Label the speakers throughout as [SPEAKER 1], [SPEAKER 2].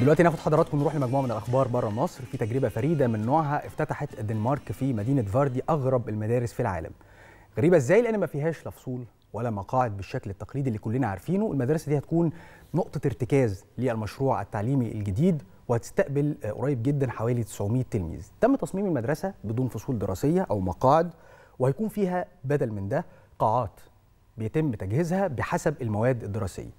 [SPEAKER 1] دلوقتي ناخد حضراتكم نروح لمجموعه من الاخبار بره مصر في تجربه فريده من نوعها افتتحت الدنمارك في مدينه فاردي اغرب المدارس في العالم غريبه ازاي لان ما فيهاش لا فصول ولا مقاعد بالشكل التقليدي اللي كلنا عارفينه المدرسه دي هتكون نقطه ارتكاز للمشروع التعليمي الجديد وهتستقبل قريب جدا حوالي 900 تلميذ تم تصميم المدرسه بدون فصول دراسيه او مقاعد وهيكون فيها بدل من ده قاعات بيتم تجهيزها بحسب المواد الدراسيه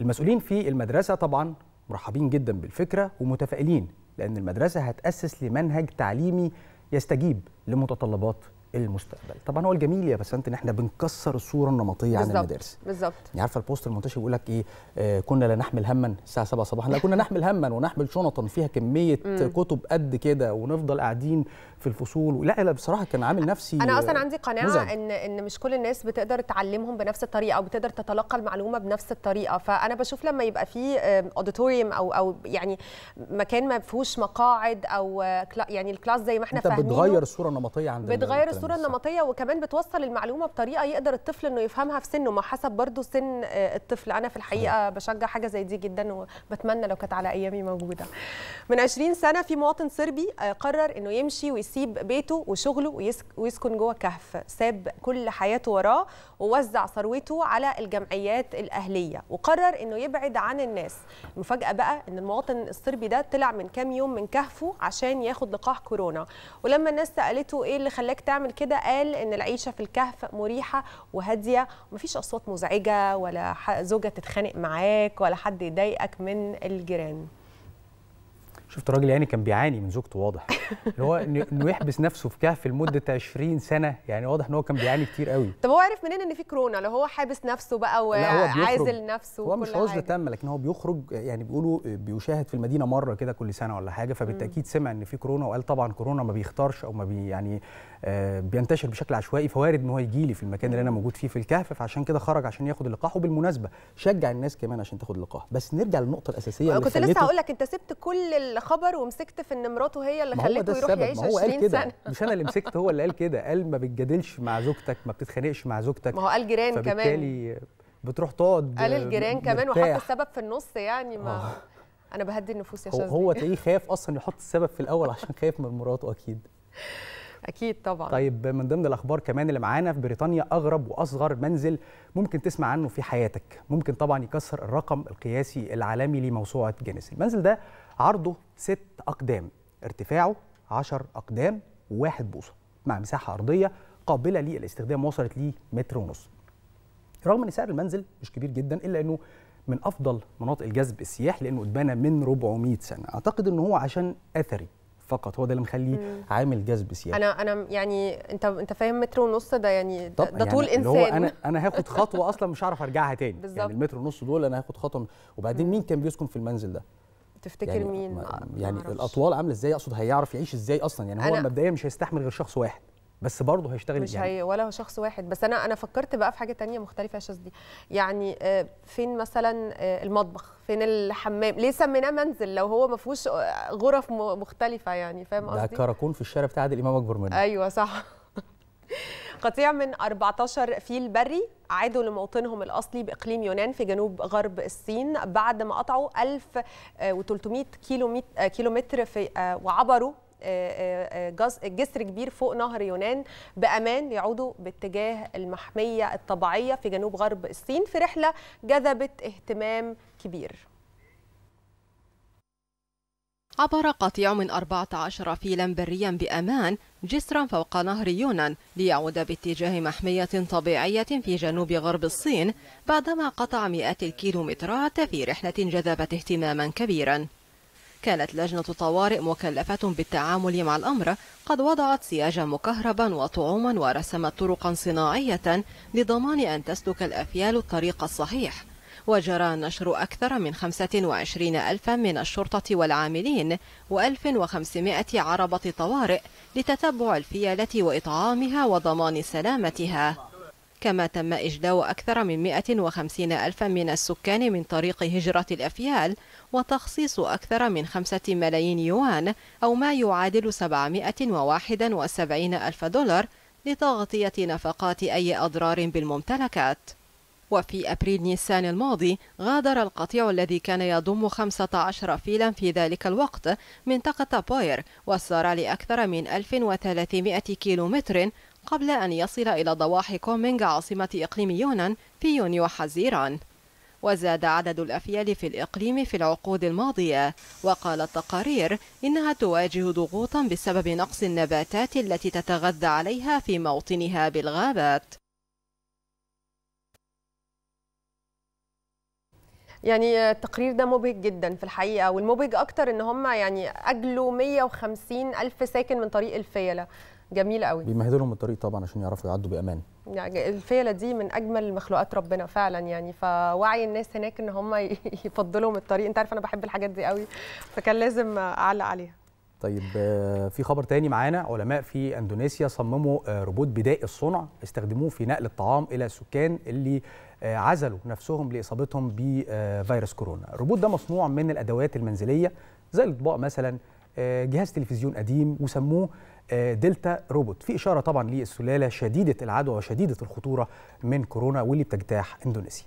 [SPEAKER 1] المسؤولين في المدرسه طبعا مرحبين جدا بالفكرة ومتفائلين لأن المدرسة هتأسس لمنهج تعليمي يستجيب لمتطلبات المستقبل طبعا هو الجميل يا بسنت ان احنا بنكسر الصوره النمطيه بالزبط. عن المدارس بالظبط يعني عارفه البوست المنتشر بيقول لك ايه آه كنا لا نحمل هما الساعه 7 صباحا لا كنا نحمل هما ونحمل شنطا فيها كميه مم. كتب قد كده ونفضل قاعدين في الفصول لا لا بصراحه كان عامل نفسي انا اصلا عندي قناعه مزعج.
[SPEAKER 2] ان ان مش كل الناس بتقدر تعلمهم بنفس الطريقه او بتقدر تتلقى المعلومه بنفس الطريقه فانا بشوف لما يبقى في اوديتوريوم او او يعني مكان ما فيهوش مقاعد او آه، يعني الكلاس زي ما احنا فاهمين بتغير
[SPEAKER 1] الصوره النمطيه عند بتغير الصوره
[SPEAKER 2] النمطيه وكمان بتوصل المعلومه بطريقه يقدر الطفل انه يفهمها في سنه ما حسب برضه سن آه، الطفل انا في الحقيقه بشجع حاجه زي دي جدا وبتمنى لو كانت على ايامي موجوده من 20 سنه في مواطن صربي آه، قرر انه يمشي ويس يسيب بيته وشغله ويسكن جوه كهف ساب كل حياته وراه ووزع ثروته على الجمعيات الاهليه وقرر انه يبعد عن الناس المفاجاه بقى ان المواطن الصربي ده طلع من كام يوم من كهفه عشان ياخد لقاح كورونا ولما الناس سالته ايه اللي خلاك تعمل كده قال ان العيشه في الكهف مريحه وهاديه ومفيش اصوات مزعجه ولا زوجه تتخانق معاك ولا حد يضايقك من الجيران
[SPEAKER 1] شفت راجل يعني كان بيعاني من زوجته واضح اللي هو انه يحبس نفسه في كهف لمده 20 سنه يعني واضح ان هو كان بيعاني كتير قوي
[SPEAKER 2] طب هو عرف منين ان في كورونا لو هو حابس نفسه بقى وعازل نفسه هو مش عزله
[SPEAKER 1] تامه لكن هو بيخرج يعني بيقولوا بيشاهد في المدينه مره كده كل سنه ولا حاجه فبالتاكيد سمع ان في كورونا وقال طبعا كورونا ما بيختارش او ما بي يعني آه، بينتشر بشكل عشوائي فوارد ان هو يجي لي في المكان اللي انا موجود فيه في الكهف فعشان كده خرج عشان ياخد اللقاح وبالمناسبه شجع الناس كمان عشان تاخد اللقاح بس نرجع للنقطه الاساسيه اللي كنت لسه هقول لك
[SPEAKER 2] انت سبت كل خبر ومسكت في ان مراته هي اللي خليته يروح السبب. يعيش 20 قال سنه
[SPEAKER 1] مش انا اللي مسكت هو اللي قال كده قال ما بتجادلش مع زوجتك ما بتتخانقش مع زوجتك ما هو قال جيران كمان فبالتالي بتروح تقعد قال الجيران كمان وحط السبب
[SPEAKER 2] في النص يعني ما آه. انا بهدي النفوس يا شاذلي هو تلاقيه
[SPEAKER 1] خايف اصلا يحط السبب في الاول عشان خايف من مراته اكيد
[SPEAKER 2] اكيد طبعا
[SPEAKER 1] طيب من ضمن الاخبار كمان اللي معانا في بريطانيا اغرب واصغر منزل ممكن تسمع عنه في حياتك ممكن طبعا يكسر الرقم القياسي العالمي لموسوعه جينيس المنزل ده عرضه ست أقدام ارتفاعه 10 اقدام وواحد بوصة مع مساحة أرضية قابلة للاستخدام وصلت ليه متر ونص رغم ان سعر المنزل مش كبير جدا الا انه من افضل مناطق الجذب السياح لانه اتبنى من 400 سنه اعتقد ان هو عشان اثري فقط هو ده اللي مخليه عامل جذب سياحي انا
[SPEAKER 2] انا يعني انت انت فاهم متر ونص ده يعني ده, ده يعني طول انسان هو انا
[SPEAKER 1] انا هاخد خطوه اصلا مش هعرف ارجعها تاني بالزبط. يعني المتر ونص دول انا هاخد خطوه وبعدين مين كان بيسكن في المنزل ده
[SPEAKER 2] تفتكر يعني مين
[SPEAKER 1] يعني معرفش. الاطوال عامله ازاي اقصد هيعرف يعيش ازاي اصلا يعني هو مبدئيا مش هيستحمل غير شخص واحد بس برضه هيشتغل مش يعني.
[SPEAKER 2] هي ولا هو شخص واحد بس انا انا فكرت بقى في حاجه تانية مختلفه يا دي يعني آه، فين مثلا آه، المطبخ فين الحمام ليه سميناه منزل لو هو ما فيهوش آه، غرف مختلفه يعني فاهم قصدي ده
[SPEAKER 1] كراكون في الشارع بتاع عادل امام اكبر منه
[SPEAKER 2] ايوه صح قطيع من 14 فيل بري عادوا لموطنهم الأصلي بإقليم يونان في جنوب غرب الصين بعد ما قطعوا 1300 آه، آه، كيلومتر في آه، وعبروا جسر كبير فوق نهر يونان بامان يعودوا باتجاه المحميه الطبيعيه في جنوب غرب الصين في رحله جذبت اهتمام كبير
[SPEAKER 3] عبر قطيع من 14 فيلا بريا بأمان جسرا فوق نهر يونان ليعود باتجاه محمية طبيعية في جنوب غرب الصين بعدما قطع مئات الكيلومترات في رحلة جذبت اهتماما كبيرا كانت لجنة طوارئ مكلفة بالتعامل مع الأمر قد وضعت سياجا مكهربا وطعوما ورسمت طرقا صناعية لضمان أن تسلك الأفيال الطريق الصحيح وجرى نشر أكثر من 25 ألفا من الشرطة والعاملين و1500 عربة طوارئ لتتبع الفيلة وإطعامها وضمان سلامتها كما تم إجلاء أكثر من 150 ألفا من السكان من طريق هجرة الأفيال وتخصيص أكثر من 5 ملايين يوان أو ما يعادل 771 ألف دولار لتغطية نفقات أي أضرار بالممتلكات وفي أبريل نيسان الماضي غادر القطيع الذي كان يضم 15 فيلا في ذلك الوقت منطقة باير وسار لأكثر من 1300 كيلومتر قبل أن يصل إلى ضواحي كومينغ عاصمة إقليم يونان في يونيو حزيران وزاد عدد الأفيال في الإقليم في العقود الماضية وقال التقارير إنها تواجه ضغوطا بسبب نقص النباتات التي تتغذى عليها في موطنها بالغابات يعني التقرير ده مبهج جدا في الحقيقه والمبهج
[SPEAKER 2] اكتر ان هم يعني اجلوا 150 الف ساكن من طريق الفيله جميل قوي بيمهدوا
[SPEAKER 1] لهم الطريق طبعا عشان يعرفوا يعدوا بامان
[SPEAKER 2] يعني الفيله دي من اجمل مخلوقات ربنا فعلا يعني فوعي الناس هناك ان هم يفضلوا الطريق انت عارف انا بحب الحاجات دي قوي فكان لازم اعلق عليها
[SPEAKER 1] طيب آه، في خبر تاني معانا علماء في اندونيسيا صمموا آه، روبوت بدائي الصنع استخدموه في نقل الطعام الى السكان اللي آه، عزلوا نفسهم لاصابتهم بفيروس كورونا الروبوت ده مصنوع من الادوات المنزليه زي الاطباق مثلا جهاز تلفزيون قديم وسموه دلتا روبوت في اشاره طبعا للسلاله شديده العدوى وشديده الخطوره من كورونا واللي بتجتاح اندونيسيا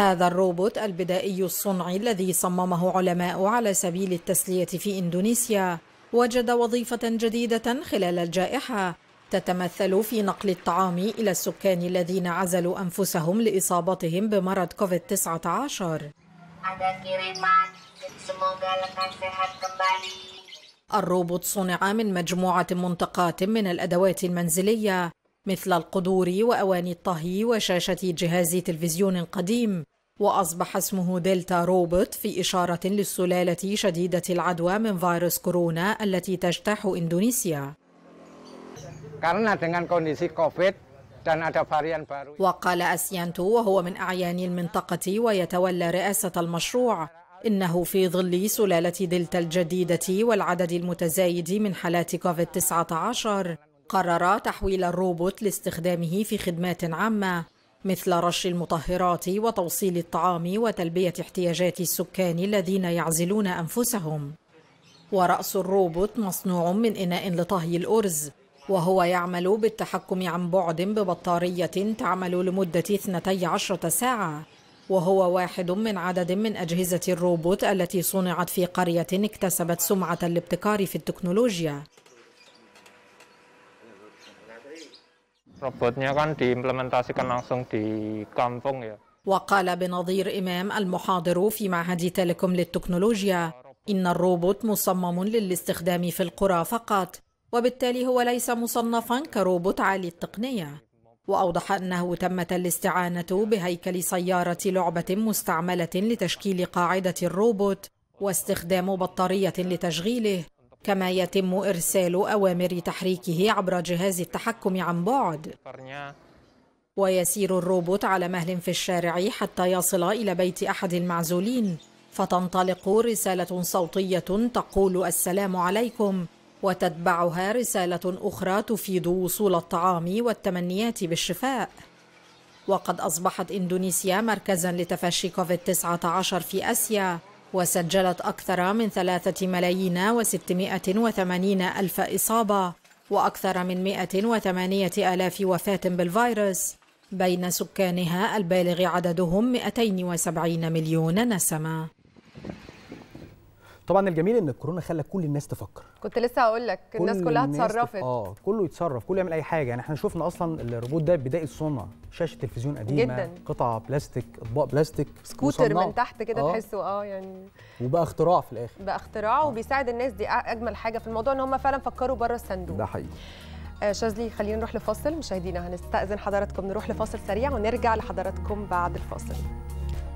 [SPEAKER 4] هذا الروبوت البدائي الصنعي الذي صممه علماء على سبيل التسلية في إندونيسيا وجد وظيفة جديدة خلال الجائحة تتمثل في نقل الطعام إلى السكان الذين عزلوا أنفسهم لإصابتهم بمرض كوفيد-19 الروبوت صنع من مجموعة منطقات من الأدوات المنزلية مثل القدور وأواني الطهي وشاشة جهاز تلفزيون قديم وأصبح اسمه دلتا روبوت في إشارة للسلالة شديدة العدوى من فيروس كورونا التي تجتاح إندونيسيا وقال أسيانتو وهو من أعيان المنطقة ويتولى رئاسة المشروع إنه في ظل سلالة دلتا الجديدة والعدد المتزايد من حالات كوفيد-19 قرر تحويل الروبوت لاستخدامه في خدمات عامة مثل رش المطهرات وتوصيل الطعام وتلبية احتياجات السكان الذين يعزلون أنفسهم ورأس الروبوت مصنوع من إناء لطهي الأرز وهو يعمل بالتحكم عن بعد ببطارية تعمل لمدة 12 ساعة وهو واحد من عدد من أجهزة الروبوت التي صنعت في قرية اكتسبت سمعة الابتكار في التكنولوجيا
[SPEAKER 2] Robotnya kan diimplementasikan langsung di kampung ya.
[SPEAKER 4] وقال بنظير إمام المحاضر في معهد تيليكوم للتكنولوجيا إن الروبوت مصمم للاستخدام في القرى فقط وبالتالي هو ليس مصنفا كروبوت عالي التقنية وأوضح أنه تمت الاستعانة بهيكل سيارة لعبة مستعملة لتشكيل قاعدة الروبوت واستخدام بطارية لتشغيله كما يتم إرسال أوامر تحريكه عبر جهاز التحكم عن بعد ويسير الروبوت على مهل في الشارع حتى يصل إلى بيت أحد المعزولين فتنطلق رسالة صوتية تقول السلام عليكم وتتبعها رسالة أخرى تفيد وصول الطعام والتمنيات بالشفاء وقد أصبحت إندونيسيا مركزا لتفشي كوفيد-19 في آسيا وسجلت أكثر من ثلاثة ملايين وستمائة وثمانين ألف إصابة وأكثر من وثمانية ألاف وفاة بالفيروس بين سكانها البالغ عددهم 270 مليون نسمة
[SPEAKER 1] طبعا الجميل ان الكورونا خلى كل الناس تفكر
[SPEAKER 2] كنت لسه هقول لك الناس كلها اتصرفت
[SPEAKER 1] اه كله يتصرف كله يعمل اي حاجه يعني احنا شفنا اصلا الروبوت ده بدايه الصنع شاشه تلفزيون قديمه جدا. قطعه بلاستيك اطباق بلاستيك سكوتر من تحت كده آه. تحسه
[SPEAKER 2] اه يعني
[SPEAKER 1] وبقى اختراع في الاخر
[SPEAKER 2] بقى اختراع آه. وبيساعد الناس دي اجمل حاجه في الموضوع ان هم فعلا فكروا بره الصندوق ده حقيقي آه شاذلي خلينا نروح لفاصل مشاهدينا هنستأذن حضراتكم نروح لفاصل سريع ونرجع لحضراتكم بعد الفاصل